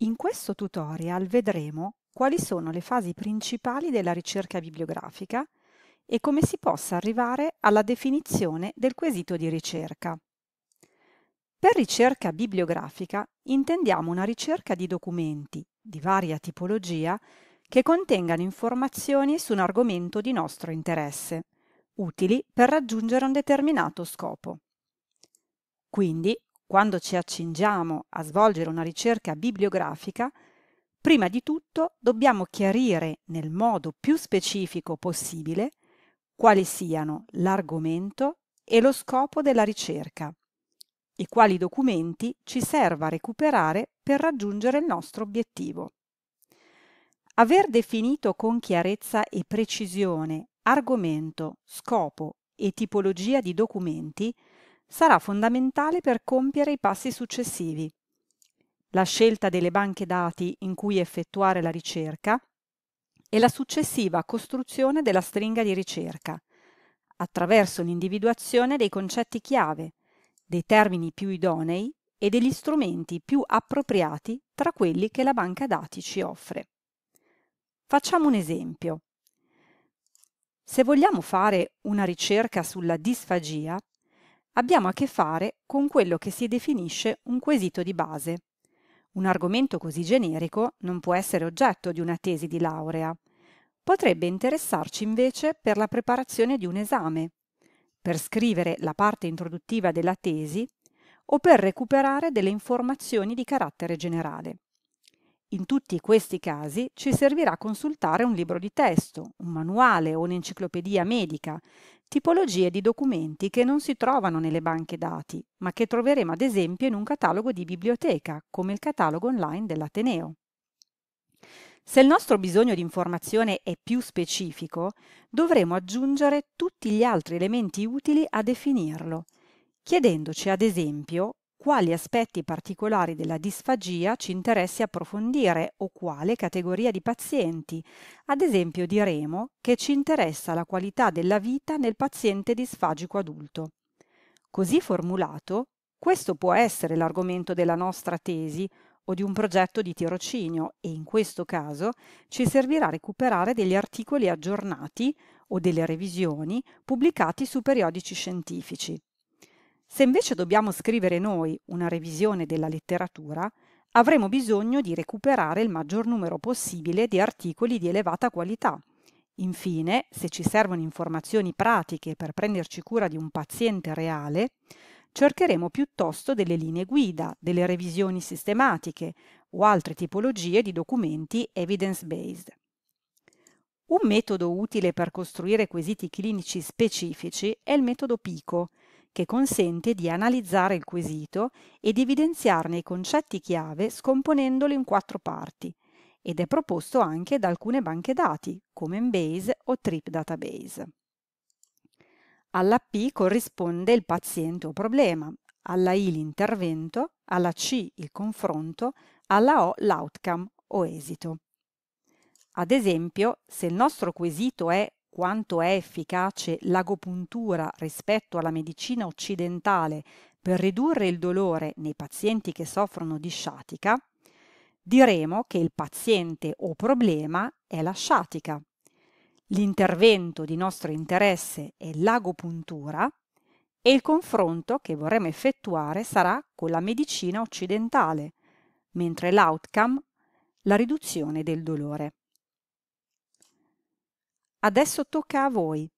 In questo tutorial vedremo quali sono le fasi principali della ricerca bibliografica e come si possa arrivare alla definizione del quesito di ricerca. Per ricerca bibliografica intendiamo una ricerca di documenti di varia tipologia che contengano informazioni su un argomento di nostro interesse, utili per raggiungere un determinato scopo. Quindi quando ci accingiamo a svolgere una ricerca bibliografica, prima di tutto dobbiamo chiarire nel modo più specifico possibile quali siano l'argomento e lo scopo della ricerca e quali documenti ci serva recuperare per raggiungere il nostro obiettivo. Aver definito con chiarezza e precisione argomento, scopo e tipologia di documenti sarà fondamentale per compiere i passi successivi. La scelta delle banche dati in cui effettuare la ricerca e la successiva costruzione della stringa di ricerca, attraverso l'individuazione dei concetti chiave, dei termini più idonei e degli strumenti più appropriati tra quelli che la banca dati ci offre. Facciamo un esempio. Se vogliamo fare una ricerca sulla disfagia, abbiamo a che fare con quello che si definisce un quesito di base. Un argomento così generico non può essere oggetto di una tesi di laurea. Potrebbe interessarci invece per la preparazione di un esame, per scrivere la parte introduttiva della tesi o per recuperare delle informazioni di carattere generale. In tutti questi casi ci servirà consultare un libro di testo, un manuale o un'enciclopedia medica tipologie di documenti che non si trovano nelle banche dati, ma che troveremo ad esempio in un catalogo di biblioteca, come il catalogo online dell'Ateneo. Se il nostro bisogno di informazione è più specifico, dovremo aggiungere tutti gli altri elementi utili a definirlo, chiedendoci ad esempio quali aspetti particolari della disfagia ci interessi approfondire o quale categoria di pazienti, ad esempio diremo che ci interessa la qualità della vita nel paziente disfagico adulto. Così formulato, questo può essere l'argomento della nostra tesi o di un progetto di tirocinio e in questo caso ci servirà recuperare degli articoli aggiornati o delle revisioni pubblicati su periodici scientifici. Se invece dobbiamo scrivere noi una revisione della letteratura, avremo bisogno di recuperare il maggior numero possibile di articoli di elevata qualità. Infine, se ci servono informazioni pratiche per prenderci cura di un paziente reale, cercheremo piuttosto delle linee guida, delle revisioni sistematiche o altre tipologie di documenti evidence-based. Un metodo utile per costruire quesiti clinici specifici è il metodo PICO, che consente di analizzare il quesito ed evidenziarne i concetti chiave scomponendolo in quattro parti ed è proposto anche da alcune banche dati come Embase o Trip Database. Alla P corrisponde il paziente o problema, alla I l'intervento, alla C il confronto, alla O l'outcome o esito. Ad esempio, se il nostro quesito è quanto è efficace l'agopuntura rispetto alla medicina occidentale per ridurre il dolore nei pazienti che soffrono di sciatica, diremo che il paziente o problema è la sciatica. L'intervento di nostro interesse è l'agopuntura e il confronto che vorremmo effettuare sarà con la medicina occidentale, mentre l'outcome la riduzione del dolore. Adesso tocca a voi.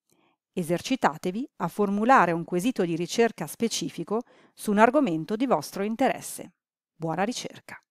Esercitatevi a formulare un quesito di ricerca specifico su un argomento di vostro interesse. Buona ricerca!